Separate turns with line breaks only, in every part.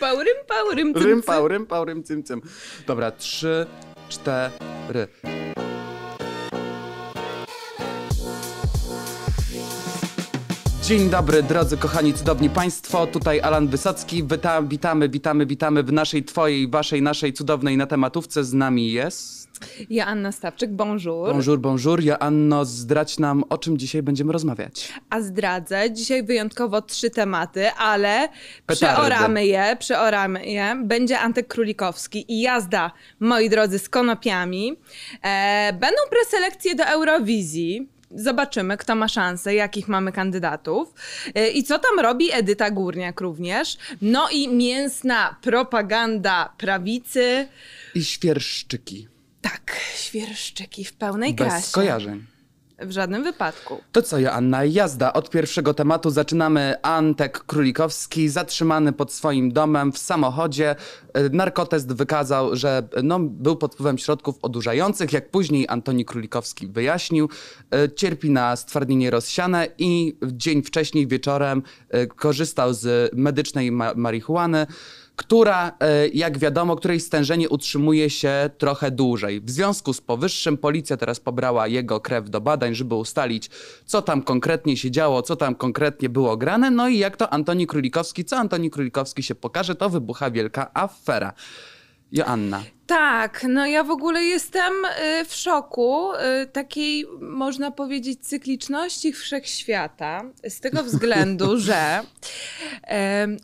Rympał, rympał,
rympał, rympał, cym, cym. Dobra, trzy, cztery. Dzień dobry, drodzy kochani, cudowni państwo. Tutaj Alan Wysocki. witamy, witamy, witamy w naszej, twojej, waszej, naszej cudownej na tematówce. Z nami jest...
Ja Anna Stawczyk, bonjour. Bonjour,
bonjour. Ja Anno, zdradź nam, o czym dzisiaj będziemy rozmawiać.
A zdradzę. Dzisiaj wyjątkowo trzy tematy, ale Petardy. przeoramy je, przeoramy je. Będzie Antek Królikowski i jazda, moi drodzy, z konopiami. E, będą preselekcje do Eurowizji zobaczymy, kto ma szansę, jakich mamy kandydatów. E, I co tam robi Edyta Górniak również. No i mięsna propaganda prawicy.
I świerszczyki.
Tak, świerszczyki w pełnej Bez krasie. Bez kojarzeń. W żadnym wypadku.
To co, Joanna, jazda. Od pierwszego tematu zaczynamy. Antek Królikowski zatrzymany pod swoim domem w samochodzie. E, narkotest wykazał, że e, no, był pod wpływem środków odurzających. Jak później Antoni Królikowski wyjaśnił, e, cierpi na stwardnienie rozsiane i dzień wcześniej wieczorem korzystał z medycznej ma marihuany która, e, jak wiadomo, której stężenie utrzymuje się trochę dłużej. W związku z powyższym policja teraz pobrała jego krew do badań, żeby ustalić, co tam konkretnie się działo, co tam konkretnie było grane, no i jak to Antoni Królikowski, co Antoni Królikowski się pokaże, to wybucha wielka afera. Joanna.
Tak, no ja w ogóle jestem y, w szoku y, takiej, można powiedzieć, cykliczności wszechświata, z tego względu, że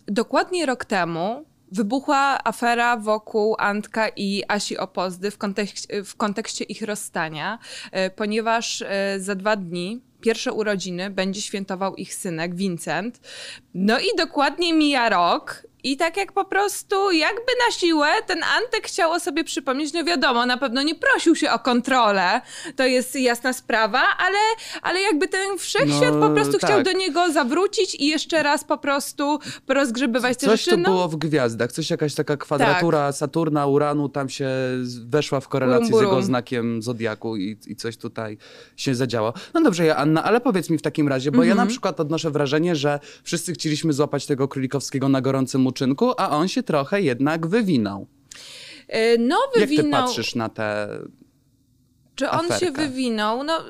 dokładnie rok temu Wybuchła afera wokół Antka i Asi Opozdy w kontekście, w kontekście ich rozstania, e, ponieważ e, za dwa dni pierwsze urodziny będzie świętował ich synek Vincent. No i dokładnie mija rok i tak jak po prostu, jakby na siłę, ten Antek chciał o sobie przypomnieć, no wiadomo, na pewno nie prosił się o kontrolę, to jest jasna sprawa, ale, ale jakby ten wszechświat no, po prostu tak. chciał do niego zawrócić i jeszcze raz po prostu rozgrzebywać te coś rzeczy. Coś tu no. było
w gwiazdach, coś jakaś taka kwadratura tak. Saturna, Uranu, tam się weszła w korelację bum, bum. z jego znakiem Zodiaku i, i coś tutaj się zadziało. No dobrze, Anna, ale powiedz mi w takim razie, bo mm -hmm. ja na mhm. przykład odnoszę wrażenie, że wszyscy chcieliśmy złapać tego Królikowskiego na gorącym uczynku, a on się trochę jednak wywinął.
E, no, wywinął. Jak ty patrzysz
na te. Czy on aferkę? się
wywinął? No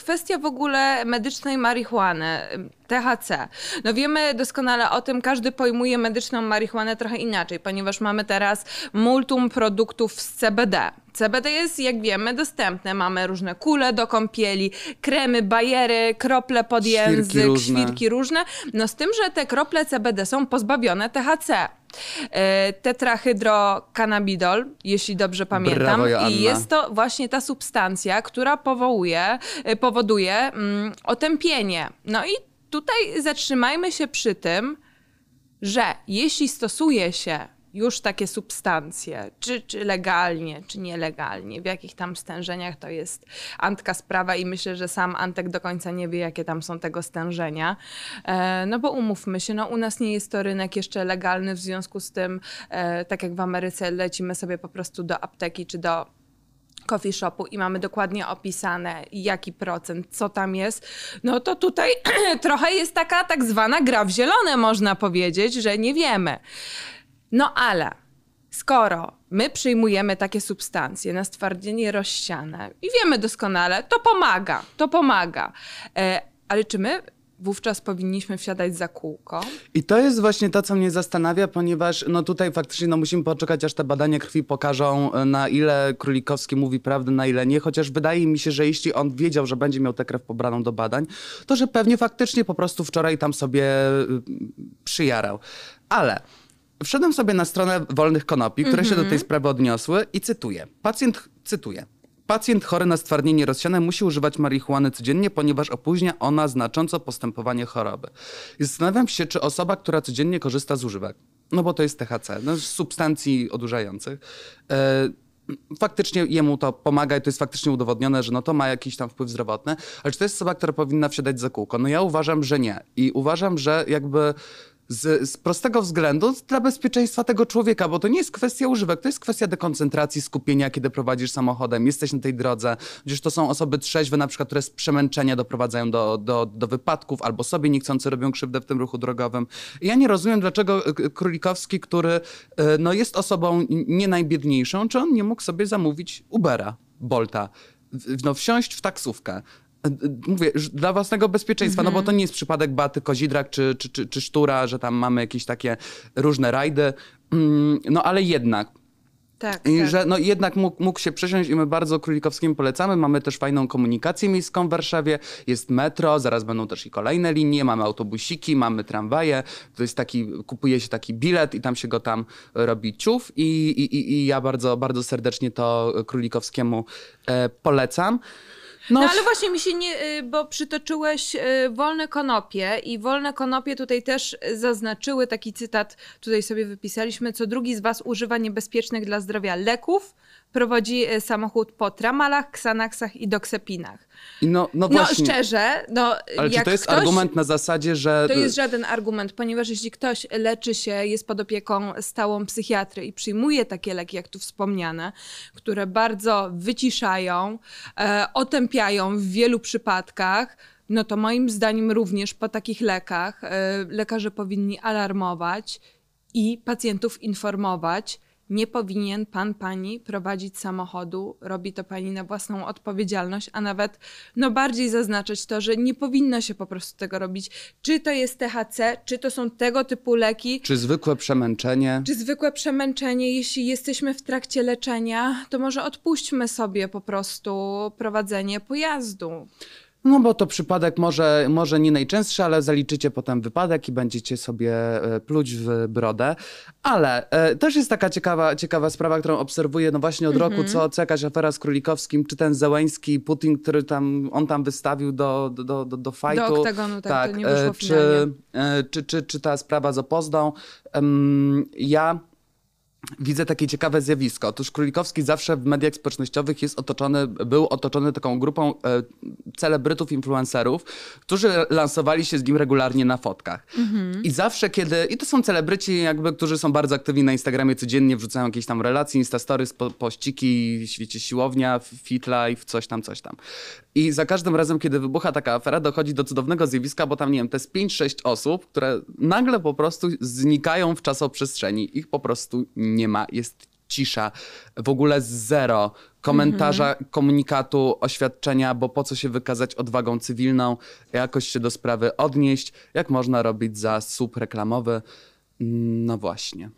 kwestia w ogóle medycznej marihuany, THC. No wiemy doskonale o tym, każdy pojmuje medyczną marihuanę trochę inaczej, ponieważ mamy teraz multum produktów z CBD. CBD jest, jak wiemy, dostępne. Mamy różne kule do kąpieli, kremy, bajery, krople pod język, świrki różne. różne. No z tym, że te krople CBD są pozbawione THC. E, Tetrahydrokanabidol, jeśli dobrze pamiętam. Brawo, I jest to właśnie ta substancja, która powołuje, e, powoduje mm, otępienie. No i tutaj zatrzymajmy się przy tym, że jeśli stosuje się już takie substancje, czy, czy legalnie, czy nielegalnie, w jakich tam stężeniach to jest Antka sprawa i myślę, że sam Antek do końca nie wie, jakie tam są tego stężenia. E, no bo umówmy się, no u nas nie jest to rynek jeszcze legalny, w związku z tym, e, tak jak w Ameryce, lecimy sobie po prostu do apteki czy do coffee shopu i mamy dokładnie opisane, jaki procent, co tam jest, no to tutaj trochę jest taka tak zwana gra w zielone, można powiedzieć, że nie wiemy. No ale skoro my przyjmujemy takie substancje na stwardnienie rozsiane i wiemy doskonale, to pomaga, to pomaga. E, ale czy my wówczas powinniśmy wsiadać za kółko.
I to jest właśnie to, co mnie zastanawia, ponieważ no tutaj faktycznie no musimy poczekać, aż te badania krwi pokażą, e, na ile Królikowski mówi prawdę, na ile nie. Chociaż wydaje mi się, że jeśli on wiedział, że będzie miał tę krew pobraną do badań, to że pewnie faktycznie po prostu wczoraj tam sobie y, przyjarał. Ale wszedłem sobie na stronę wolnych konopi, które mm -hmm. się do mhm. tej sprawy odniosły i cytuję. Pacjent, cytuję. Pacjent chory na stwardnienie rozsiane musi używać marihuany codziennie, ponieważ opóźnia ona znacząco postępowanie choroby. I zastanawiam się, czy osoba, która codziennie korzysta z używek, no bo to jest THC, no, substancji odurzających, yy, faktycznie jemu to pomaga i to jest faktycznie udowodnione, że no to ma jakiś tam wpływ zdrowotny, ale czy to jest osoba, która powinna wsiadać za kółko? No ja uważam, że nie. I uważam, że jakby z, z, prostego względu dla bezpieczeństwa tego człowieka, bo to nie jest kwestia używek, to jest kwestia dekoncentracji, skupienia, kiedy prowadzisz samochodem, jesteś na tej drodze. Przecież to są osoby trzeźwe, na przykład, które z przemęczenia doprowadzają do, do, do wypadków albo sobie niechcący robią krzywdę w tym ruchu drogowym. ja nie rozumiem, dlaczego e, Królikowski, który e, no, jest osobą nie najbiedniejszą, czy on nie mógł sobie zamówić Ubera, Bolta no, wsiąść w taksówkę, mówię, dla własnego bezpieczeństwa, mm -hmm. no bo mhm. to nie jest przypadek Baty Kozidrak czy, czy, czy, czy Sztura, że tam mamy jakieś takie różne rajdy, mm, no ale jednak.
Tak, I tak. że
no jednak mógł, mógł się przesiąść i my bardzo Królikowskim polecamy. Mamy też fajną komunikację miejską w Warszawie. Jest metro, zaraz będą też i kolejne linie, mamy autobusiki, mamy tramwaje. To jest taki, kupuje się taki bilet i tam się go tam robi ciów i, i, i ja bardzo, bardzo serdecznie to Królikowskiemu e, polecam.
No, no ale właśnie mi się nie, y, bo przytoczyłeś y, wolne konopie i wolne konopie tutaj też zaznaczyły taki cytat, tutaj sobie wypisaliśmy, co drugi z was używa niebezpiecznych dla zdrowia leków, prowadzi e, samochód po tramalach, ksanaksach i doksepinach.
No, no, no szczerze,
no, Ale czy to jest ktoś, argument na
zasadzie, że... To jest
żaden argument, ponieważ jeśli ktoś leczy się, jest pod opieką stałą psychiatry i przyjmuje takie leki, jak tu wspomniane, które bardzo wyciszają, e, otępiają w wielu przypadkach, no to moim zdaniem również po takich lekach e, lekarze powinni alarmować i pacjentów informować, nie powinien pan, pani prowadzić samochodu, robi to pani na własną odpowiedzialność, a nawet no bardziej zaznaczyć to, że nie powinno się po prostu tego robić. Czy to jest THC, czy to są tego typu leki.
Czy zwykłe przemęczenie. Czy
zwykłe przemęczenie, jeśli jesteśmy w trakcie leczenia, to może odpuśćmy sobie po prostu prowadzenie pojazdu.
No bo to przypadek może, może nie najczęstszy, ale zaliczycie potem wypadek i będziecie sobie e, pluć w brodę. Ale e, też jest taka ciekawa, ciekawa sprawa, którą obserwuję no właśnie od mm -hmm. roku, co, co jakaś afera z Królikowskim, czy ten Zełeński, Putin, który tam, on tam wystawił do, do, do, do fajtu. Do oktagonu, tak, tak. E, czy, e, czy, czy, czy ta sprawa z opozdą. Um, ja widzę takie ciekawe zjawisko. Otóż Królikowski zawsze w mediach społecznościowych jest otoczony, był otoczony taką grupą e, celebrytów, influencerów, którzy lansowali się z nim regularnie na fotkach. Mhm. I zawsze kiedy, i to są celebryci jakby, którzy są bardzo aktywni na Instagramie, codziennie wrzucają jakieś tam relacje, instastory, po, pościki, świecie siłownia, fitlife, coś tam, coś tam. I za każdym razem, kiedy wybucha taka afera, dochodzi do cudownego zjawiska, bo tam, nie wiem, te 5-6 osób, które nagle po prostu znikają w czasoprzestrzeni. Ich po prostu nie nie ma, jest cisza, w ogóle zero komentarza, mm -hmm. komunikatu, oświadczenia, bo po co się wykazać odwagą cywilną, jakoś się do sprawy odnieść, jak można robić za słup reklamowy. No właśnie.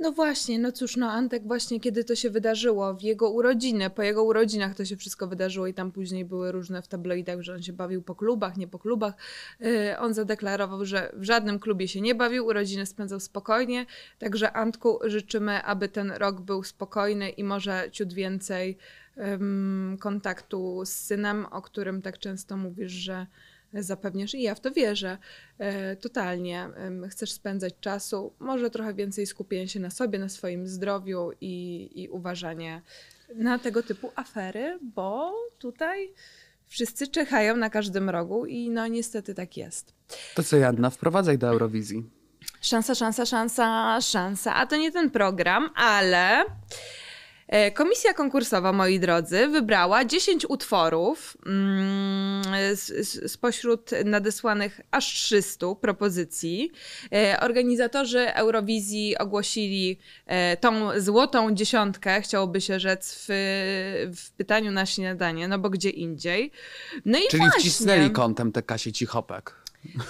No właśnie, no cóż, no Antek właśnie kiedy to się wydarzyło, w jego urodziny, po jego urodzinach to się wszystko wydarzyło i tam później były różne w tabloidach, że on się bawił po klubach, nie po klubach. Yy, on zadeklarował, że w żadnym klubie się nie bawił, urodziny spędzał spokojnie, także Antku życzymy, aby ten rok był spokojny i może ciut więcej yy, kontaktu z synem, o którym tak często mówisz, że zapewniasz i ja w to wierzę. E, totalnie chcesz spędzać czasu, może trochę więcej skupienia się na sobie, na swoim zdrowiu i, i uważanie na tego typu afery, bo tutaj wszyscy czekają na każdym rogu i no niestety tak jest.
To co Jadna, wprowadzaj do Eurowizji.
Szansa, szansa, szansa, szansa. A to nie ten program, ale E, komisja konkursowa, moi drodzy, wybrała 10 utworów mm, spośród nadesłanych aż 300 propozycji. E, organizatorzy Eurowizji ogłosili e, tą złotą dziesiątkę, chciałoby się rzec, w, w pytaniu na śniadanie, no bo gdzie indziej. No i Czyli właśnie. wcisnęli kątem
te kasie Cichopek.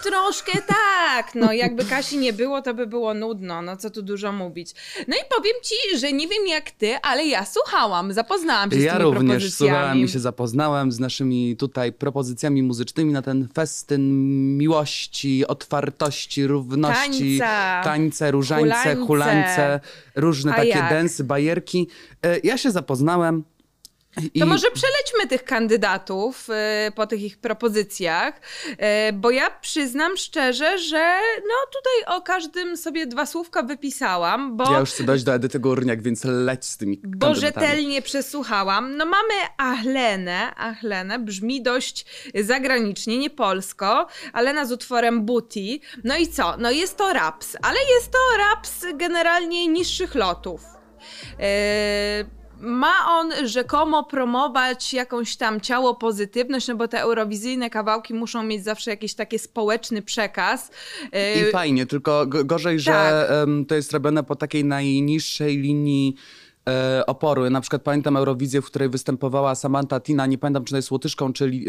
Troszkę tak, no jakby Kasi nie było, to by było nudno, no co tu dużo mówić. No i powiem ci, że nie wiem jak ty, ale ja słuchałam, zapoznałam się ja z tymi propozycjami. Ja również słuchałam i się
zapoznałam z naszymi tutaj propozycjami muzycznymi na ten festyn miłości, otwartości, równości, tańca, tańce, różańce, hulańce, hulańce różne A takie jak? densy, bajerki. E, ja się zapoznałem, i... To może
przelećmy tych kandydatów y, po tych ich propozycjach, y, bo ja przyznam szczerze, że no tutaj o każdym sobie dwa słówka wypisałam, bo... Ja już chcę dać
do Edyty Górniak, więc leć z tymi
kandydatami. Bo rzetelnie przesłuchałam. No mamy Ahlenę, Ahlenę brzmi dość zagranicznie, nie polsko, Alena z utworem Booty. No i co? No jest to raps, ale jest to raps generalnie niższych lotów. Yy ma on rzekomo promować jakąś tam ciało pozytywność, no bo te eurowizyjne kawałki muszą mieć zawsze jakiś taki społeczny przekaz. I y, fajnie,
tylko gorzej, tak. że to jest robione po takiej najniższej linii e, oporu. na przykład pamiętam Eurowizję, w której występowała Samantha Tina, nie pamiętam czy ona jest Łotyszką, czy, y,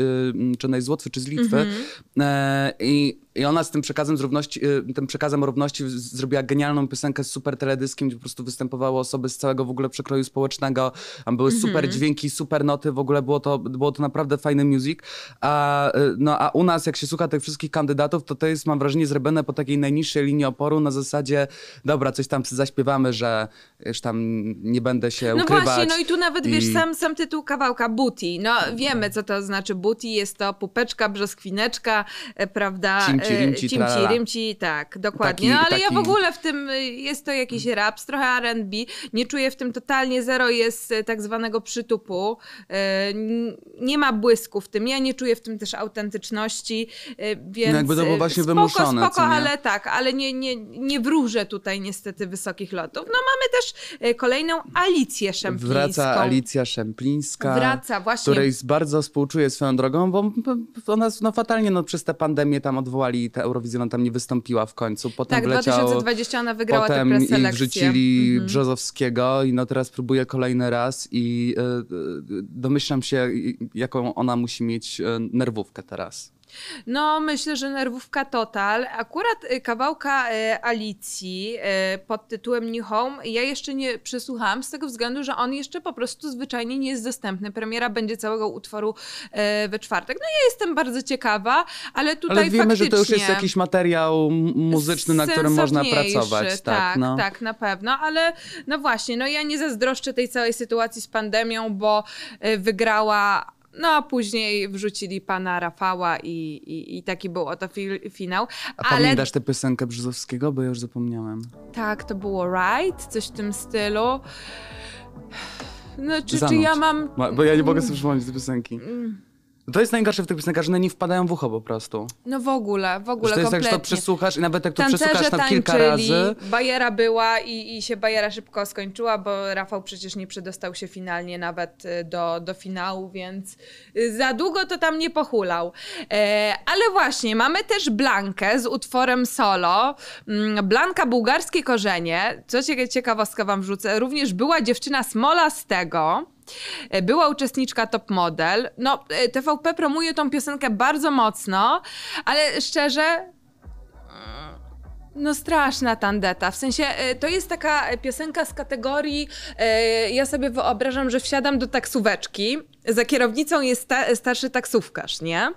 czy ona jest z Łotwy, czy z Litwy. Mhm. E, I i ona z tym przekazem z równości, y, tym przekazem równości zrobiła genialną piosenkę z super teledyskiem, gdzie po prostu występowały osoby z całego w ogóle przekroju społecznego. Tam były mm -hmm. super dźwięki, super noty, w ogóle było to, było to naprawdę fajny music. A, y, no, a u nas, jak się słucha tych wszystkich kandydatów, to to jest, mam wrażenie, zrobione po takiej najniższej linii oporu na zasadzie, dobra, coś tam zaśpiewamy, że już tam nie będę się no ukrywać. No właśnie, no i tu nawet, i... wiesz, sam,
sam tytuł kawałka, booty. No wiemy, co to znaczy booty, jest to pupeczka, brzoskwineczka, e, prawda? Cim, Cimci, e, rimci, tak, dokładnie. Taki, no, ale taki... ja w ogóle w tym, jest to jakiś rap, trochę R&B, nie czuję w tym totalnie, zero jest e, tak zwanego przytupu, e, nie ma błysku w tym, ja nie czuję w tym też autentyczności, więc no jakby to było właśnie spoko, wymuszone. Spoko, ale tak, ale nie, nie, nie wróżę tutaj niestety wysokich lotów. No mamy też kolejną Alicję Szemplińską. Wraca Alicja
Szemplińska, Wraca, właśnie. której bardzo współczuję swoją drogą, bo ona no, fatalnie no, przez tę pandemię tam odwołali i ta Eurowizja tam nie wystąpiła w końcu. Potem tak, wleciał, 2020 ona wygrała potem tę preselekcję. wrzucili mhm. Brzozowskiego i no teraz próbuję kolejny raz i y, y, domyślam się, jaką ona musi mieć e, nerwówkę teraz.
No, myślę, że nerwówka total. Akurat y, kawałka y, Alicji y, pod tytułem New Home ja jeszcze nie przesłuchałam z tego względu, że on jeszcze po prostu zwyczajnie nie jest dostępny. Premiera będzie całego utworu we czwartek. No ja jestem bardzo ciekawa, ale tutaj ale wiemy, faktycznie... że to już jest jakiś
materiał muzyczny, na którym można pracować. Tak, tak, no. tak,
na pewno, ale no właśnie, no ja nie zazdroszczę tej całej sytuacji z pandemią, bo wygrała no a później wrzucili pana Rafała i, i, i taki był oto fi finał. A Ale... pamiętasz
tę piosenkę Brzozowskiego? Bo już zapomniałem.
Tak, to było Right, coś w tym stylu. No, czy, czy ja mam...
Bo ja nie mogę sobie przypomnieć tej piosenki. Mm. To jest najgorsze w tych piosenkach, że one nie wpadają w ucho po prostu.
No w ogóle, w ogóle, że to jest kompletnie. tak, że to
przesłuchasz i nawet jak to Tancerze przesłuchasz tam kilka razy...
bajera była i, i się bajera szybko skończyła, bo Rafał przecież nie przedostał się finalnie nawet y, do, do finału, więc y, za długo to tam nie pochulał. E, ale właśnie, mamy też Blankę z utworem solo. Mm, Blanka bułgarskie korzenie. Co ciekawostkę wam wrzucę, również była dziewczyna Smola z tego E, była uczestniczka Top Model. No, e, TVP promuje tą piosenkę bardzo mocno, ale szczerze e, no straszna tandeta. W sensie to jest taka piosenka z kategorii ja sobie wyobrażam, że wsiadam do taksóweczki. Za kierownicą jest starszy taksówkarz, nie?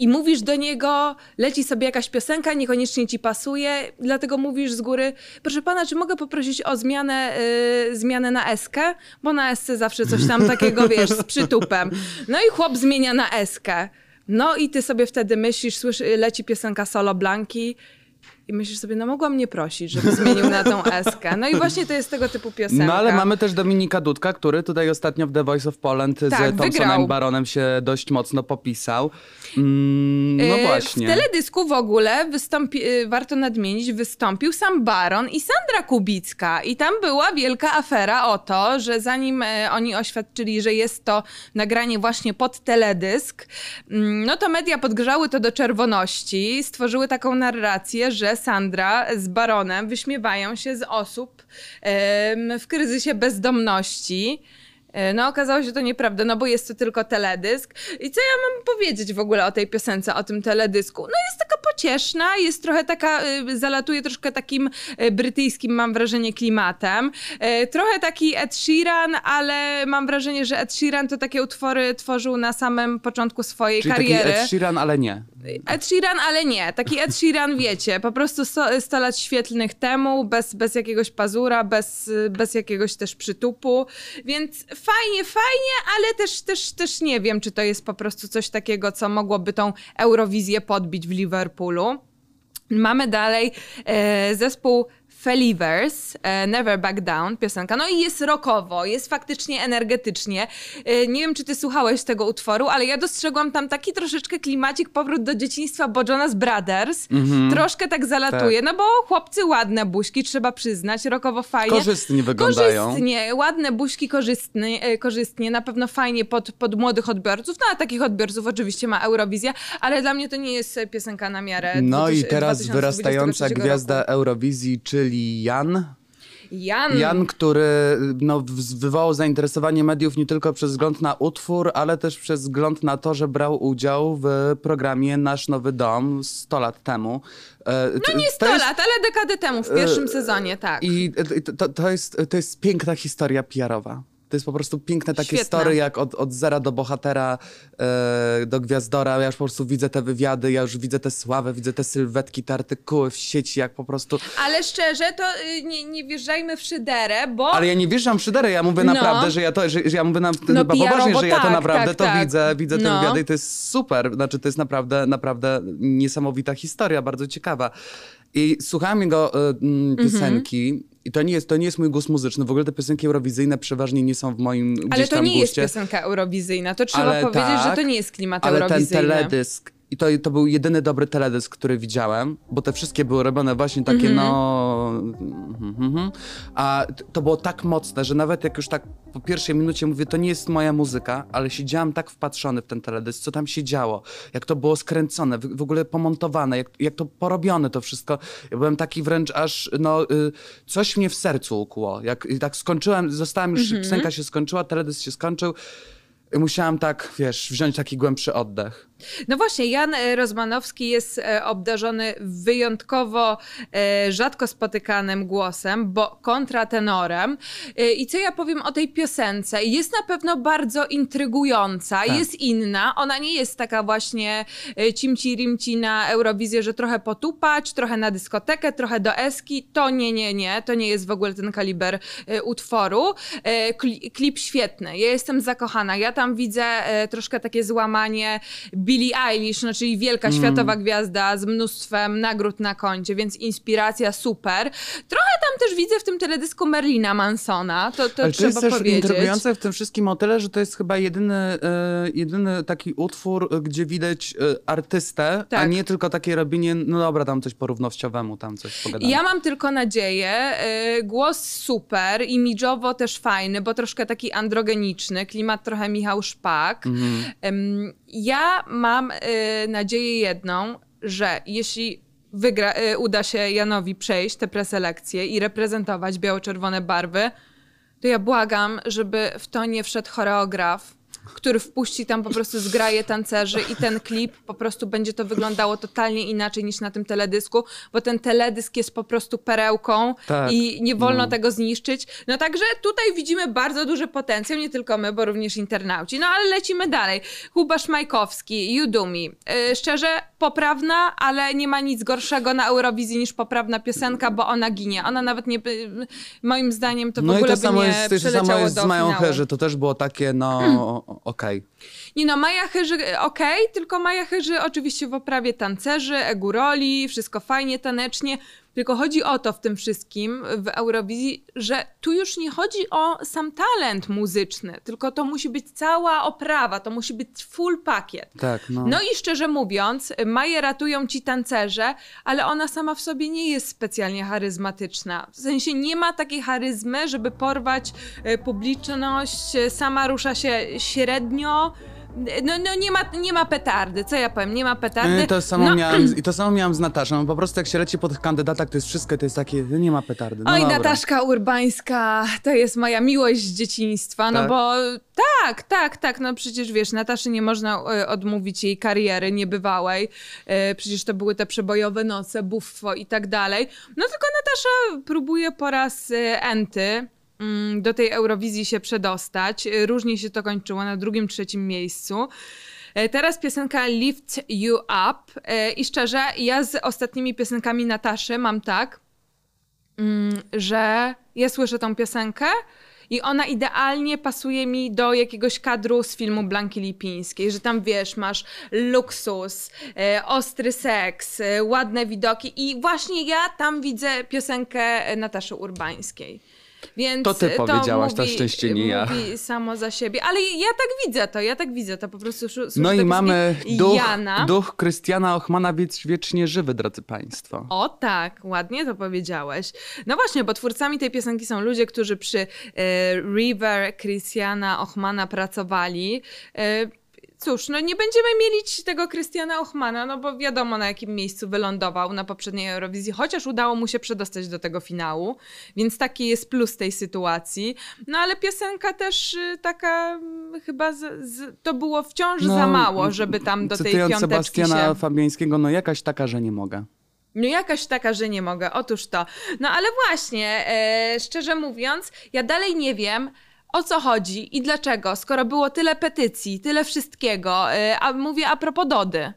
i mówisz do niego, leci sobie jakaś piosenka, niekoniecznie ci pasuje, dlatego mówisz z góry, proszę pana, czy mogę poprosić o zmianę, yy, zmianę na SK? Bo na SC zawsze coś tam takiego, wiesz, z przytupem. No i chłop zmienia na SK. No i ty sobie wtedy myślisz, słyszy, leci piosenka solo Blanki i myślisz sobie, no mogłam mnie prosić, żeby zmienił na tą eskę. No i właśnie to jest tego typu piosenka. No ale mamy
też Dominika Dudka, który tutaj ostatnio w The Voice of Poland tak, z Thompsonem wygrał. Baronem się dość mocno popisał. Mm, no yy, właśnie. W
teledysku w ogóle wystąpi, e, warto nadmienić, wystąpił sam Baron i Sandra Kubicka i tam była wielka afera o to, że zanim e, oni oświadczyli, że jest to nagranie właśnie pod teledysk, mm, no to media podgrzały to do czerwoności, stworzyły taką narrację, że Sandra z Baronem wyśmiewają się z osób w kryzysie bezdomności. E, no, okazało się to nieprawda, no bo jest to tylko teledysk. I co ja mam powiedzieć w ogóle o tej piosence, o tym teledysku? No, jest taka pocieszna, jest trochę taka, e, zalatuje troszkę takim e, brytyjskim, mam wrażenie, klimatem. Trochę taki Ed Sheeran, ale mam wrażenie, że Ed Sheeran to takie utwory tworzył na samym początku swojej Czyli kariery. Taki Ed Sheeran, ale nie. Ed Sheeran, ale nie. Taki Ed Sheeran, wiecie, po prostu 100 lat świetlnych temu, bez, bez jakiegoś pazura, bez, bez jakiegoś też przytupu. Więc fajnie, fajnie, ale też, też, też nie wiem, czy to jest po prostu coś takiego, co mogłoby tą Eurowizję podbić w Liverpoolu. Mamy dalej e, zespół Felivers, e, Never Back Down, piosenka. No i jest rokowo, jest faktycznie energetycznie. E, nie wiem, czy ty słuchałeś tego utworu, ale ja dostrzegłam tam taki troszeczkę klimacik powrót do dzieciństwa bo Jonas Brothers. Mm-hmm. Troszkę tak zalatuje, tak. no bo chłopcy ładne buźki, trzeba przyznać, rokowo fajnie. Korzystnie wyglądają. Korzystnie, ładne buźki korzystnie, korzystnie na pewno fajnie pod, pod młodych odbiorców, no a takich odbiorców oczywiście ma Eurowizja, ale dla mnie to nie jest piosenka na miarę No 20, i teraz wyrastająca gwiazda
roku. Eurowizji, czyli czyli Jan.
Jan. Jan,
który no, wywołał zainteresowanie mediów nie tylko przez wzgląd na utwór, ale też przez wzgląd na to, że brał udział w programie Nasz Nowy Dom 100 lat temu. E, no nie 100 jest... lat, ale
dekady temu, w pierwszym e, sezonie, tak.
I e, to, to, jest, to jest piękna historia PR-owa to jest po prostu piękne takie Świetne. story, jak od, od zera do bohatera, e, do gwiazdora. Ja już po prostu widzę te wywiady, ja już widzę te sławę, widzę te sylwetki, te artykuły w sieci, jak po prostu...
Ale szczerze, to y, nie, nie wjeżdżajmy w szyderę, bo... Ale
ja nie wjeżdżam w szyderę, ja mówię no. naprawdę, że ja to, że, że ja mówię na, no, chyba poważnie, że ja to tak, naprawdę tak, to tak. widzę, widzę no. te wywiady i to jest super. Znaczy, to jest naprawdę, naprawdę niesamowita historia, bardzo ciekawa. I słuchałam jego y, piosenki, i to nie, jest, to nie jest mój głos muzyczny. W ogóle te piosenki eurowizyjne przeważnie nie są w moim gdzieś Ale to tam nie guście. jest
piosenka eurowizyjna. To trzeba ale powiedzieć, tak, że to tak, nie jest klimat ale eurowizyjny. Ale ten
teledysk i to, to był jedyny dobry teledysk, który widziałem, bo te wszystkie były robione właśnie takie, mm -hmm. no. Mm -hmm. A to było tak mocne, że nawet jak już tak po pierwszej minucie mówię, to nie jest moja muzyka, ale siedziałam tak wpatrzony w ten teledysk, co tam się działo, jak to było skręcone, w, ogóle pomontowane, jak, jak to porobione to wszystko. Ja byłem taki wręcz aż, no, y, coś mnie w sercu ukło. Jak tak skończyłem, zostałem już, mm -hmm. piosenka się skończyła, teledysk się skończył. Musiałam tak, wiesz, wziąć taki głębszy oddech.
No właśnie, Jan e, Rozmanowski jest e, obdarzony wyjątkowo e, rzadko spotykanym głosem, bo kontratenorem. I co ja powiem o tej piosence? Jest na pewno bardzo intrygująca, tak. jest inna. Ona nie jest taka właśnie cimci-rimci na Eurowizję, że trochę potupać, trochę na dyskotekę, trochę do eski. To nie, nie, nie. To nie jest w ogóle ten kaliber utworu. Klip świetny. Ja jestem zakochana. Ja tam widzę troszkę takie złamanie Billie Eilish, no, czyli wielka mm. światowa gwiazda z mnóstwem nagród na koncie, więc inspiracja super. Trochę tam też widzę w tym teledysku Merlina Mansona, to, to Ale trzeba jest też powiedzieć.
w tym wszystkim o tyle, że to jest chyba jedyny, e, jedyny taki utwór, e, gdzie widać e, artystę, tak. a nie tylko takie robienie, no dobra, tam coś porównościowemu, tam coś pogadamy. Ja
mam tylko nadzieję, głos super, imidżowo też fajny, bo troszkę taki androgeniczny, klimat trochę Michał Szpak. Mm. Ja mam y, nadzieję jedną, że jeśli wygra, y, uda się Janowi przejść te preselekcje i reprezentować biało-czerwone barwy, to ja błagam, żeby w to nie wszedł choreograf, który wpuści tam po prostu zgraje tancerzy i ten klip po prostu będzie to wyglądało totalnie inaczej niż na tym teledysku, bo ten teledysk jest po prostu perełką tak, i nie wolno no. tego zniszczyć. No także tutaj widzimy bardzo duży potencjał, nie tylko my, bo również internauci. No ale lecimy dalej. Hubasz Majkowski, Judumi. Yy, szczerze, poprawna, ale nie ma nic gorszego na Eurowizji niż poprawna piosenka, bo ona ginie. Ona nawet nie... moim zdaniem to w no ogóle i to by samo jest, to samo jest z Mają Herzy.
to też było takie, no okej. Okay.
Nie no, Maja Herzy e, okej, okay, tylko Maja Herzy oczywiście w oprawie tancerzy, eguroli, wszystko fajnie tanecznie. Tylko chodzi o to w tym wszystkim w Eurowizji, że tu już nie chodzi o sam talent muzyczny, tylko to musi być cała oprawa, to musi być full pakiet. Tak, no. no i szczerze mówiąc, Maję ratują ci tancerze, ale ona sama w sobie nie jest specjalnie charyzmatyczna. W sensie nie ma takiej charyzmy, żeby porwać e, publiczność, e, sama rusza się średnio. No, no nie, ma, nie ma petardy, co ja powiem, nie ma petardy. Y, to samo, no. miałem,
to samo miałam z Nataszą, po prostu jak się leci po tych kandydatach, to jest wszystko to jest takie, no nie ma petardy. No Oj, dobra. Nataszka
Urbańska, to jest moja miłość z dzieciństwa, no tak? no bo tak, tak, tak, no przecież wiesz, Nataszy nie można y, odmówić jej kariery niebywałej, y, przecież to były te przebojowe noce, bufwo i tak dalej. No tylko Natasza próbuje po raz enty Mm, do tej Eurowizji się przedostać. Y, różnie się to kończyło na drugim, trzecim miejscu. E, teraz piosenka Lift You Up e, i szczerze, ja z ostatnimi piosenkami Nataszy mam tak, mm, że ja słyszę tą piosenkę i ona idealnie pasuje mi do jakiegoś kadru z filmu Blanki Lipińskiej, że tam wiesz, masz luksus, e, ostry seks, ładne widoki i właśnie ja tam widzę piosenkę Nataszy Urbańskiej. Więc to ty powiedziałaś, to mówi, szczęście nie ja. Mówi samo za siebie, ale ja tak widzę to, ja tak widzę to, po prostu słyszę No i mamy duch, Jana. duch
Krystiana Ochmana więc wiecznie żywy, drodzy państwo.
O tak, ładnie to powiedziałeś. No właśnie, bo twórcami tej piosenki są ludzie, którzy przy e, River Christiana Ochmana pracowali. E, Cóż, no nie będziemy mielić tego Krystiana Ochmana, no bo wiadomo na jakim miejscu wylądował na poprzedniej Eurowizji, chociaż udało mu się przedostać do tego finału, więc taki jest plus tej sytuacji. No ale piosenka też y, taka mm, chyba z, z, to było wciąż no, za mało, żeby tam do tej piąteczki Sebastiana się...
Fabiańskiego, no jakaś taka, że nie mogę.
No jakaś taka, że nie mogę, otóż to. No ale właśnie, e, szczerze mówiąc, ja dalej nie wiem, o co chodzi i dlaczego, skoro było tyle petycji, tyle wszystkiego, y, a mówię a propos Dody.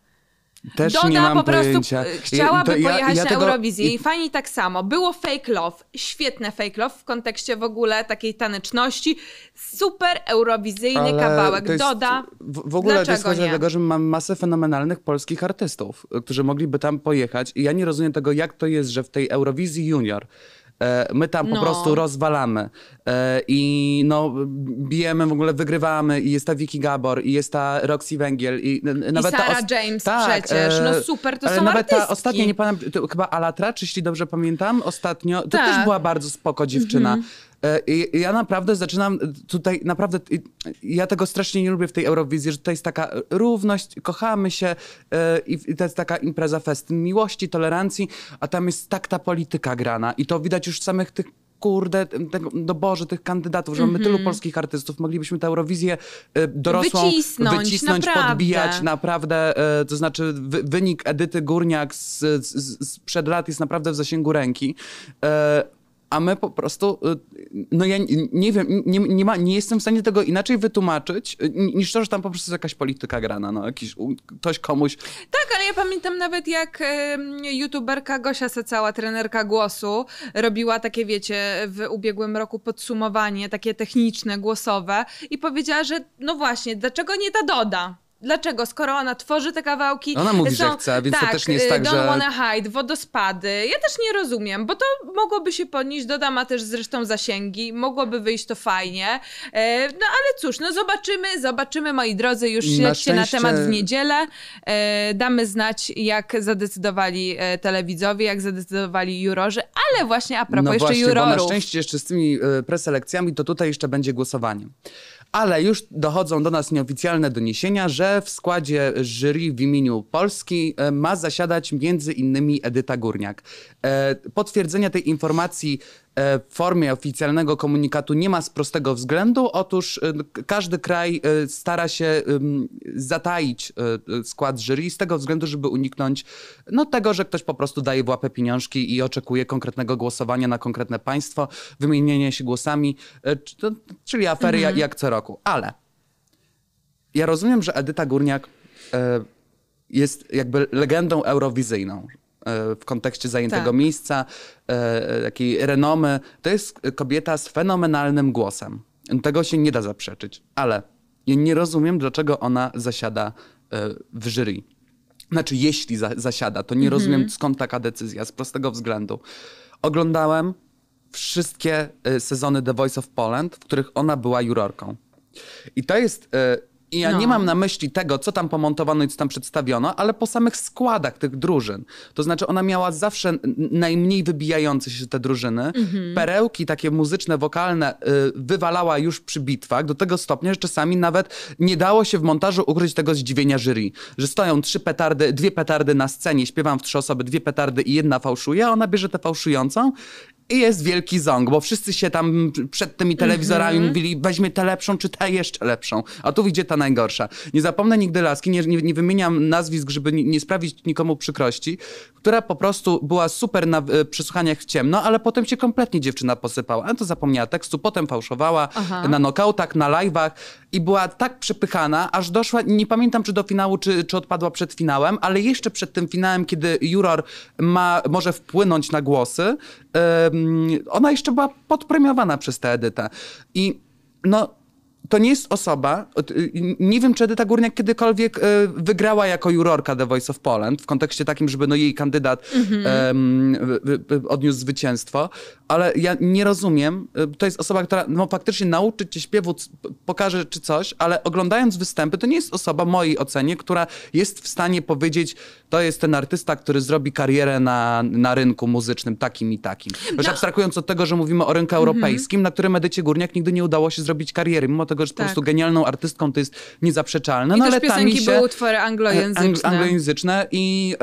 Też Doda nie mam po prostu pojęcia. chciałaby ja, pojechać ja, ja tego... na Eurowizję i fani tak samo. Było fake love, świetne fake love w kontekście w ogóle takiej taneczności. Super eurowizyjny Ale kawałek. Jest, Doda. W,
w ogóle Dlaczego to jest tego, dlatego, że mam masę fenomenalnych polskich artystów, którzy mogliby tam pojechać. I ja nie rozumiem tego, jak to jest, że w tej Eurowizji Junior E, my tam po no. prostu rozwalamy. E, I no, bijemy, w ogóle wygrywamy. I jest ta Vicky Gabor, i jest ta Roxy Węgiel. I, nawet I Sarah ta James tak, przecież. No e, super, to są Nawet artystki. ta ostatnia, nie pamiętam, chyba Alatra, czy jeśli dobrze pamiętam, ostatnio, to tak. też była bardzo spoko dziewczyna. Mhm. E, ja naprawdę zaczynam e, tutaj, naprawdę, ja tego strasznie nie lubię w tej Eurowizji, że tutaj jest taka e, równość, kochamy się i to jest taka impreza festyn miłości, tolerancji, a tam jest tak ta polityka grana i to widać już w samych tych kurde, tego, no Boże, tych kandydatów, że mm -hmm. mamy tylu mhm. polskich artystów, moglibyśmy tę Eurowizję dorosłą wycisnąć, wycisnąć naprawdę. podbijać, naprawdę, to znaczy wynik Edyty Górniak z, z, z, sprzed lat jest naprawdę w zasięgu ręki a my po prostu, y, no ja nie wiem, nie, nie, ma, nie jestem w stanie tego inaczej wytłumaczyć, y, niż to, że tam po prostu jest jakaś polityka grana, no jakiś, ktoś komuś.
Tak, ale ja pamiętam nawet jak youtuberka Gosia Secała, trenerka głosu, robiła takie, wiecie, w ubiegłym roku podsumowanie, takie techniczne, głosowe i powiedziała, że no właśnie, dlaczego nie ta Doda? dlaczego, skoro ona tworzy te kawałki... Ona mówi, są, że chce, więc tak, to też nie jest tak, y, Don't że... Hide, Wodospady, ja też nie rozumiem, bo to mogłoby się podnieść, Doda ma też zresztą zasięgi, mogłoby wyjść to fajnie, e, no ale cóż, no zobaczymy, zobaczymy moi drodzy, już śledźcie na, szczęście... na temat w niedzielę, e, damy znać jak zadecydowali e, telewidzowie, jak zadecydowali jurorzy, ale właśnie a propos no jeszcze właśnie, jurorów. na szczęście
jeszcze z tymi preselekcjami to tutaj jeszcze będzie głosowanie ale już dochodzą do nas nieoficjalne doniesienia, że w składzie jury w imieniu Polski e, ma zasiadać między innymi Edyta Górniak. E, Potwierdzenia tej informacji E, w formie oficjalnego komunikatu nie ma z prostego względu. Otóż e, każdy kraj e, stara się zataić skład jury z tego względu, żeby uniknąć no, tego, że ktoś po prostu daje w łapę pieniążki i oczekuje konkretnego głosowania na konkretne państwo, wymienienia się głosami, czyli afery mhm. jak co roku. Ale ja rozumiem, że Edyta Górniak jest jakby legendą eurowizyjną, E, w kontekście zajętego tak. miejsca, e, e, takiej renomy. To jest kobieta z fenomenalnym głosem. Tego się nie da zaprzeczyć, ale ja nie rozumiem, dlaczego ona zasiada w jury. Znaczy, jeśli za, zasiada, to nie mhm. rozumiem skąd taka decyzja, z prostego względu. Oglądałem wszystkie sezony The Voice of Poland, w których ona była jurorką. I to jest i ja no. nie mam na myśli tego, co tam pomontowano i co tam przedstawiono, ale po samych składach tych drużyn. To znaczy, ona miała zawsze najmniej wybijające się te drużyny. Mhm. Perełki takie muzyczne, wokalne y, wywalała już przy bitwach do tego stopnia, że czasami nawet nie dało się w montażu ukryć tego zdziwienia jury. Że stoją trzy petardy, dwie petardy na scenie, śpiewam w trzy osoby, dwie petardy i jedna fałszuje, a ona bierze tę fałszującą i jest wielki ząg, bo wszyscy się tam przed tymi telewizorami mm -hmm. mówili, weźmy tę lepszą, czy tę jeszcze lepszą. A tu idzie ta najgorsza. Nie zapomnę nigdy laski, nie, nie, nie wymieniam nazwisk, żeby nie sprawić nikomu przykrości, która po prostu była super na e, przesłuchaniach w ciemno, ale potem się kompletnie dziewczyna posypała. A to zapomniała tekstu, potem fałszowała Aha. na nokautach, na live'ach i była tak przepychana, aż doszła, nie pamiętam czy do finału, czy, czy odpadła przed finałem, ale jeszcze przed tym finałem, kiedy juror ma, może wpłynąć na głosy, ona jeszcze była podpremiowana przez tę Edytę. I no to nie jest osoba, y, nie wiem czy Edyta Górniak kiedykolwiek y, wygrała jako jurorka The Voice of Poland w kontekście takim, żeby no jej kandydat mm-hmm. odniósł zwycięstwo, ale ja nie rozumiem, y, to jest osoba, która no, faktycznie nauczy cię śpiewu, pokaże czy coś, ale oglądając występy, to nie jest osoba, mojej ocenie, która jest w stanie powiedzieć, to jest ten artysta, który zrobi karierę na, na rynku muzycznym takim i takim. Już no. abstrahując od tego, że mówimy o rynku mhm. europejskim, mm-hmm. na którym Edycie Górniak nigdy nie udało się zrobić kariery, mimo tego, dlatego że tak. po prostu tak. genialną artystką to jest niezaprzeczalne. I no, ale piosenki się, były utwory
e, anglojęzyczne.
anglojęzyczne e, i,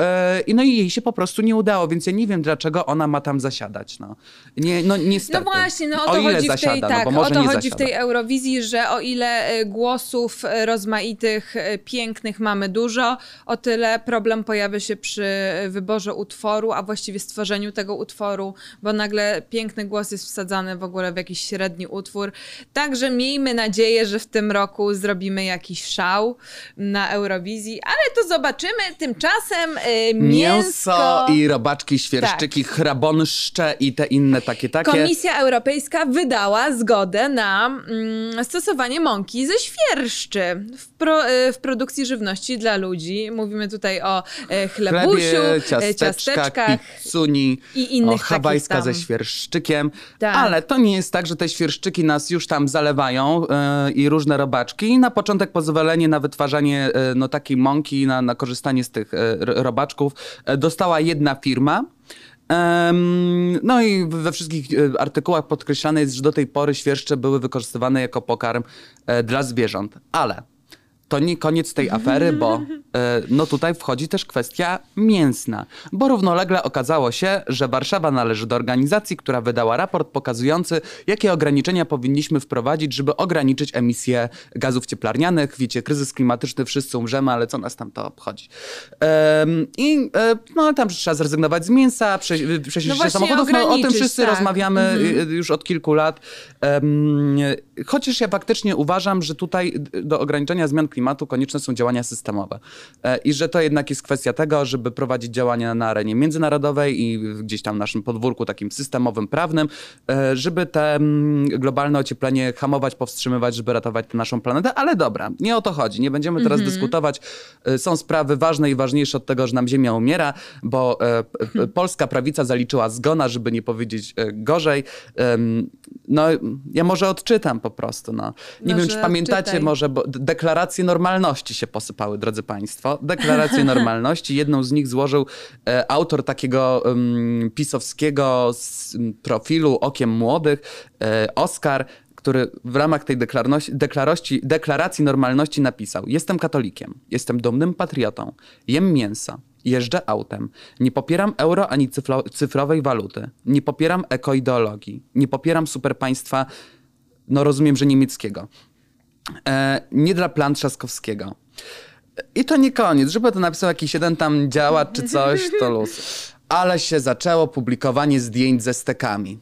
no i jej się po prostu nie udało, więc ja nie wiem, dlaczego ona ma tam zasiadać. No, nie, no niestety. No
właśnie, no o to o ile chodzi zasiada, w tej, no tak, no, o to chodzi w tej Eurowizji, że o ile e, głosów rozmaitych, pięknych mamy dużo, o tyle problem pojawia się przy wyborze utworu, a właściwie stworzeniu tego utworu, bo nagle piękny głos jest wsadzany w ogóle w jakiś średni utwór. Także miejmy nadzieję, nadzieję, że w tym roku zrobimy jakiś szał na Eurowizji, ale to zobaczymy. Tymczasem y, mięsko... mięso
i robaczki, świerszczyki, tak. chrabonszcze i te inne takie takie. Komisja
Europejska wydała zgodę na mm, stosowanie mąki ze świerszczy w, pro, y, w, produkcji żywności dla ludzi. Mówimy tutaj o y, chlebusiu, y, ciasteczkach,
pizzuni, i innych o, hawajska ze świerszczykiem, tak. ale to nie jest tak, że te świerszczyki nas już tam zalewają y, E, i różne robaczki. I na początek pozwolenie na wytwarzanie e, no, takiej mąki, na, na korzystanie z tych e, robaczków dostała jedna firma. No i we wszystkich artykułach podkreślane jest, że do tej pory świerszcze były wykorzystywane jako pokarm dla zwierząt. Ale to nie koniec tej afery, bo e, no tutaj wchodzi też kwestia mięsna, bo równolegle okazało się, że Warszawa należy do organizacji, która wydała raport pokazujący, jakie ograniczenia powinniśmy wprowadzić, żeby ograniczyć emisję gazów cieplarnianych. Wiecie, kryzys klimatyczny, wszyscy umrzemy, ale co nas tam to obchodzi? I e, no, tam trzeba zrezygnować z mięsa, przejść y, no się samochodów, no, o tym wszyscy tak. rozmawiamy y, mhm. Y, już od kilku lat. chociaż ja faktycznie uważam, że tutaj do ograniczenia zmian klimatycznych klimatu konieczne są działania systemowe. E, I że to jednak jest kwestia tego, żeby prowadzić działania na arenie międzynarodowej i gdzieś tam naszym podwórku takim systemowym, prawnym, e, żeby te mm, globalne ocieplenie hamować, powstrzymywać, żeby ratować naszą planetę. Ale dobra, nie o to chodzi. Nie będziemy teraz mhm. dyskutować. E, są sprawy ważne i ważniejsze od tego, że nam Ziemia umiera, bo mhm. polska prawica zaliczyła zgona, żeby nie powiedzieć gorzej. No, ja może odczytam po prostu. No. Nie no, wiem, czy pamiętacie odczytaj. może bo deklarację normalności się posypały, drodzy Państwo. Deklaracje normalności. Jedną z nich złożył e, autor takiego um, pisowskiego profilu Okiem Młodych, e, Oskar, który w ramach tej deklaracji normalności napisał: Jestem katolikiem, jestem dumnym patriotą, jem mięsa, jeżdżę autem, nie popieram euro ani cyfrowej waluty, nie popieram ekoideologii, nie popieram superpaństwa, no rozumiem, że niemieckiego E, nie dla plan Trzaskowskiego. I to nie koniec. Żeby to napisał jakiś jeden tam działacz czy coś, to luz. Ale się zaczęło publikowanie zdjęć ze stekami.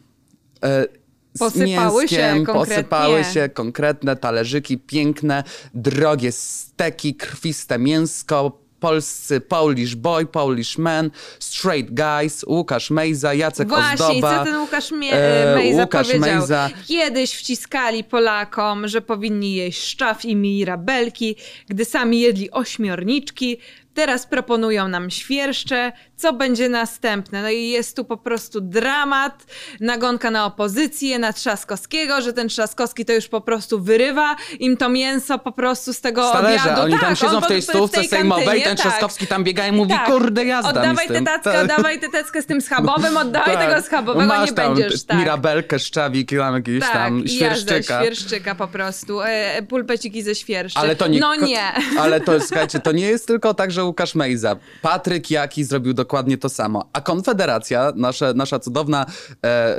E, z posypały mięskiem, się konkretnie. posypały się konkretne talerzyki, piękne, drogie steki, krwiste mięsko, polscy Polish Boy, Polish Man, Straight Guys, Łukasz Mejza, Jacek Właśnie, Ozdoba. Właśnie, co ten
Łukasz Mie- e, Mejza Łukasz powiedział? Mejza. Kiedyś wciskali Polakom, że powinni jeść szczaw i mirabelki, gdy sami jedli ośmiorniczki, Teraz proponują nam świerszcze. Co będzie następne? No i jest tu po prostu dramat, nagonka na opozycję, na Trzaskowskiego, że ten Trzaskowski to już po prostu wyrywa im to mięso po prostu z tego Stalerze, obiadu. Oni tak, tam siedzą on w tej stołówce sejmowej, ten tak. Trzaskowski tam biega i mówi, tak. kurde, jazda Oddawaj tę tackę, tak. oddawaj tę tackę z tym schabowym, oddawaj tak. tego schabowego, Masz nie tam będziesz. Tak.
mirabelkę, szczawik, tam jakiś tak, tam świerszczyka. Jazda, świerszczyka
po prostu, e, e, pulpeciki ze świerszczy. Ale to nie, no nie.
Ale to, słuchajcie, to nie jest tylko tak, że Łukasz Mejza. Patryk Jaki zrobił dokładnie to samo. A Konfederacja, nasza nasza cudowna e, e,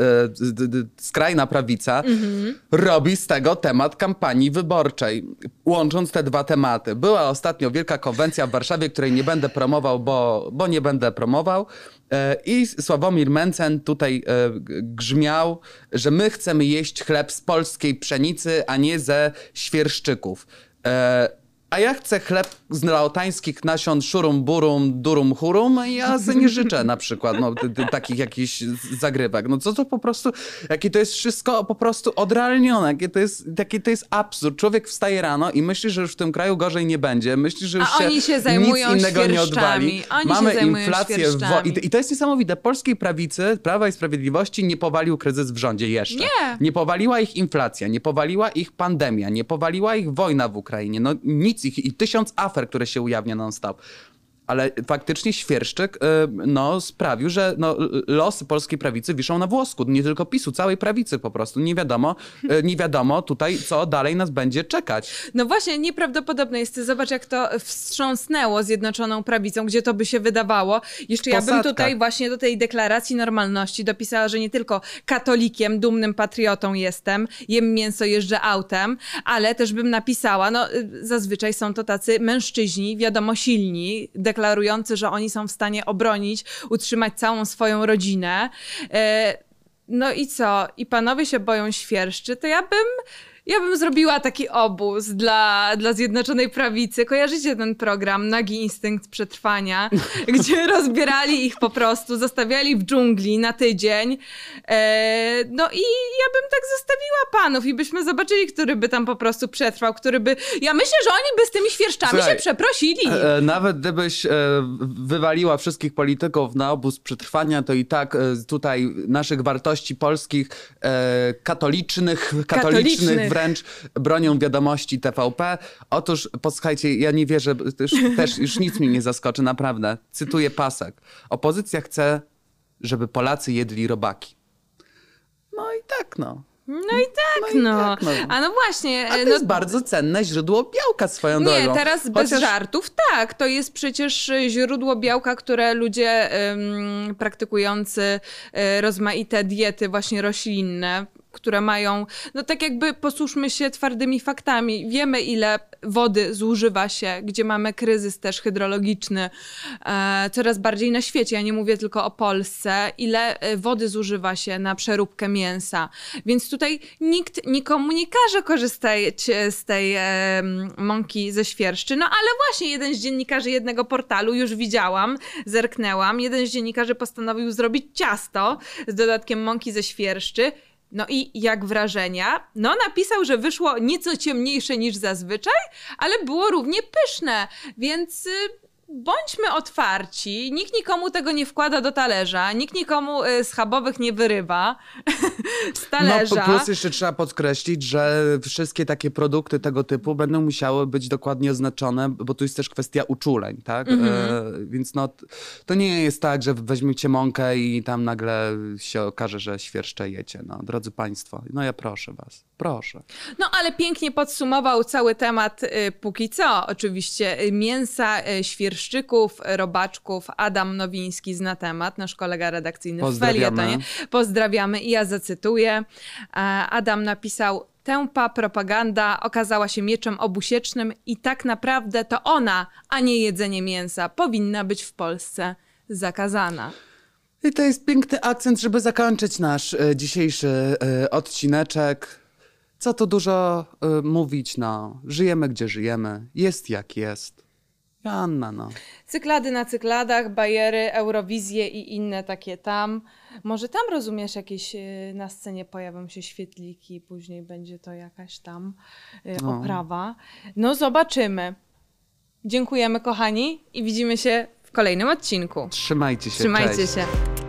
skrajna prawica, robi z tego temat kampanii wyborczej, łącząc te dwa tematy. Była ostatnio wielka konwencja w Warszawie, której nie będę promował, bo, bo nie będę promował. E, I Sławomir Mencen tutaj e, grzmiał, że my chcemy jeść chleb z polskiej pszenicy, a nie ze świerszczyków. E, a ja chcę chleb z laotańskich nasion szurum burum, durum hurum ja sobie nie życzę na przykład no, takich jakichś zagrywek. No co to po prostu, jakie to jest wszystko po prostu odrealnione, jaki to jest, to jest absurd. Człowiek wstaje rano i myśli, że już w tym kraju gorzej nie będzie, myśli, że już a się, oni się zajmują nic innego nie odwali. Oni Mamy inflację. Wo- I, I to jest niesamowite. Polskiej prawicy, Prawa i Sprawiedliwości nie powalił kryzys w rządzie jeszcze. Nie. Nie powaliła ich inflacja, nie powaliła ich pandemia, nie powaliła ich wojna w Ukrainie. No nic nic. I, i tysiąc afer, które się ujawnia non-stop ale faktycznie Świerszczyk y, no, sprawił, że no, losy polskiej prawicy wiszą na włosku. Nie tylko PiSu, całej prawicy po prostu. Nie wiadomo, y, nie wiadomo tutaj, co dalej nas będzie
czekać. No właśnie, nieprawdopodobne jest. Zobacz, jak to wstrząsnęło Zjednoczoną Prawicą, gdzie to by się wydawało. Jeszcze Posadka. ja bym tutaj właśnie do tej deklaracji normalności dopisała, że nie tylko katolikiem, dumnym patriotą jestem, jem mięso, jeżdżę autem, ale też bym napisała, no y, zazwyczaj są to tacy mężczyźni, wiadomo, silni, deklaracji deklarujący, że oni są w stanie obronić, utrzymać całą swoją rodzinę. E, no i co? I panowie się boją świerszczy, to ja bym ja bym zrobiła taki obóz dla, dla Zjednoczonej Prawicy. Kojarzycie ten program Nagi Instynkt Przetrwania, gdzie rozbierali ich po prostu, zostawiali w dżungli na tydzień. E, no i ja bym tak zostawiła panów i byśmy zobaczyli, który by tam po prostu przetrwał, który by... Ja myślę, że oni by z tymi świerszczami Słuchaj, się przeprosili. E,
e, nawet gdybyś e, wywaliła wszystkich polityków na obóz przetrwania, to i tak e, tutaj naszych wartości polskich e, katolicznych, katolicznych, katolicznych wręcz bronią wiadomości TVP. Otóż, posłuchajcie, ja nie wierzę, też, też już nic mi nie zaskoczy, naprawdę. Cytuję pasek. Opozycja chce, żeby Polacy jedli robaki. No i tak, no.
No i tak, no. I no. tak, no. A no właśnie. A to e, no... jest
bardzo cenne źródło białka swoją drogą. Nie, teraz Chociaż... bez żartów,
tak. To jest przecież źródło białka, które ludzie ym, praktykujący y, rozmaite diety właśnie roślinne, które mają, no tak jakby posłuszmy się twardymi faktami. Wiemy, ile wody zużywa się, gdzie mamy kryzys też hydrologiczny e, coraz bardziej na świecie. Ja nie mówię tylko o Polsce, ile e, wody zużywa się na przeróbkę mięsa. Więc tutaj nikt nikomu nie każe korzystać e, z tej e, mąki ze świerszczy. No ale właśnie jeden z dziennikarzy jednego portalu, już widziałam, zerknęłam, jeden z dziennikarzy postanowił zrobić ciasto z dodatkiem mąki ze świerszczy no i jak wrażenia? No napisał, że wyszło nieco ciemniejsze niż zazwyczaj, ale było równie pyszne, więc y, bądźmy otwarci, nikt nikomu tego nie wkłada do talerza, nikt nikomu y, schabowych nie wyrywa z no, talerza. No plus
jeszcze trzeba podkreślić, że wszystkie takie produkty tego typu będą musiały być dokładnie oznaczone, bo tu jest też kwestia uczuleń, tak? Mhm. e, więc no, to nie jest tak, że weźmiecie mąkę i tam nagle się okaże, że świerszcze jecie, no drodzy państwo, no ja proszę was. Proszę.
No ale pięknie podsumował cały temat y, póki co. Oczywiście y, mięsa, y, świerszczyków, y, robaczków. Adam Nowiński zna temat, nasz kolega redakcyjny Pozdrawiamy. w nie. Pozdrawiamy i ja zacytuję. E, Adam napisał, tępa propaganda okazała się mieczem obusiecznym i tak naprawdę to ona, a nie jedzenie mięsa, powinna być w Polsce zakazana.
I to jest piękny akcent, żeby zakończyć nasz e, dzisiejszy e, odcineczek co to dużo y, mówić, no. Żyjemy gdzie żyjemy, jest jak jest. Joanna, no.
Cyklady na cykladach, bajery, Eurowizje i inne takie tam. Może tam rozumiesz jakieś, y, na scenie pojawią się świetliki, później będzie to jakaś tam y, no. oprawa. No zobaczymy. Dziękujemy kochani i widzimy się w kolejnym odcinku. Trzymajcie się. Trzymajcie cześć. się.